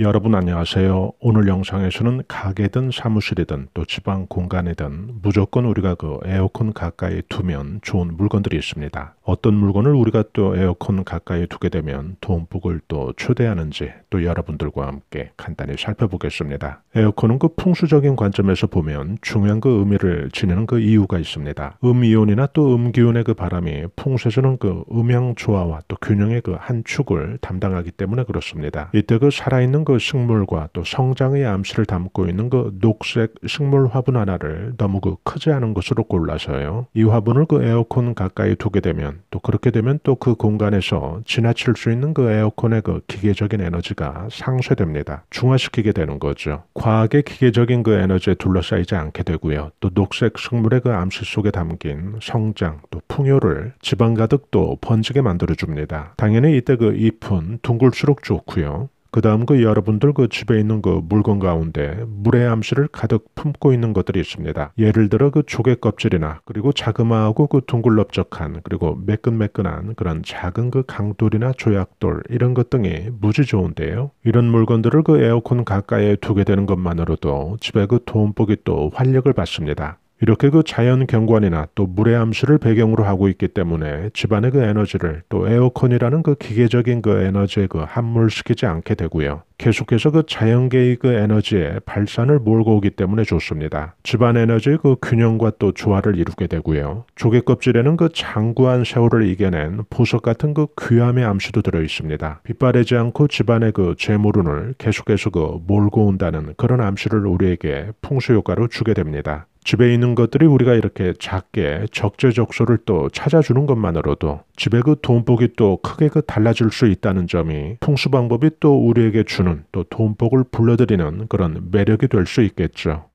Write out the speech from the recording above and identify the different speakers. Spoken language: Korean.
Speaker 1: 여러분 안녕하세요. 오늘 영상에서는 가게든 사무실이든 또 지방 공간이든 무조건 우리가 그 에어컨 가까이 두면 좋은 물건들이 있습니다. 어떤 물건을 우리가 또 에어컨 가까이 두게 되면 돈복을 또 초대하는지 또 여러분들과 함께 간단히 살펴보겠습니다. 에어컨은 그 풍수적인 관점에서 보면 중요한 그 의미를 지니는 그 이유가 있습니다. 음이온이나 또 음기온의 그 바람이 풍수에서는 그음향 조화와 또 균형의 그 한 축을 담당하기 때문에 그렇습니다. 이때 그 살아있는 그 식물과 또 성장의 암시를 담고 있는 그 녹색 식물 화분 하나를 너무 그 크지 않은 것으로 골라서요. 이 화분을 그 에어컨 가까이 두게 되면 또 그렇게 되면 또 그 공간에서 지나칠 수 있는 그 에어컨의 그 기계적인 에너지가 상쇄됩니다. 중화시키게 되는 거죠. 과하게 기계적인 그 에너지에 둘러싸이지 않게 되고요. 또 녹색 식물의 그 암시 속에 담긴 성장 또 풍요를 지방 가득 또 번지게 만들어줍니다. 당연히 이때 그 잎은 둥글수록 좋고요. 그 다음 그 여러분들 그 집에 있는 그 물건 가운데 물의 암실을 가득 품고 있는 것들이 있습니다. 예를 들어 그 조개 껍질이나 그리고 자그마하고 그 둥글럽적한 그리고 매끈매끈한 그런 작은 그 강돌이나 조약돌 이런 것 등이 무지 좋은데요. 이런 물건들을 그 에어컨 가까이에 두게 되는 것만으로도 집에 그 돈복이 또 활력을 받습니다. 이렇게 그 자연 경관이나 또 물의 암수를 배경으로 하고 있기 때문에 집안의 그 에너지를 또 에어컨이라는 그 기계적인 그 에너지에 그 함몰시키지 않게 되고요. 계속해서 그 자연계의 그 에너지의 발산을 몰고 오기 때문에 좋습니다. 집안 에너지의 그 균형과 또 조화를 이루게 되고요. 조개 껍질에는 그 장구한 세월을 이겨낸 보석 같은 그 귀함의 암수도 들어 있습니다. 빛바래지 않고 집안의 그 재물운을 계속해서 그 몰고 온다는 그런 암수를 우리에게 풍수 효과로 주게 됩니다. 집에 있는 것들이 우리가 이렇게 작게 적재적소를 또 찾아주는 것만으로도 집에 그 돈복이 또 크게 그 달라질 수 있다는 점이 통수 방법이 또 우리에게 주는 또 돈복을 불러들이는 그런 매력이 될 수 있겠죠.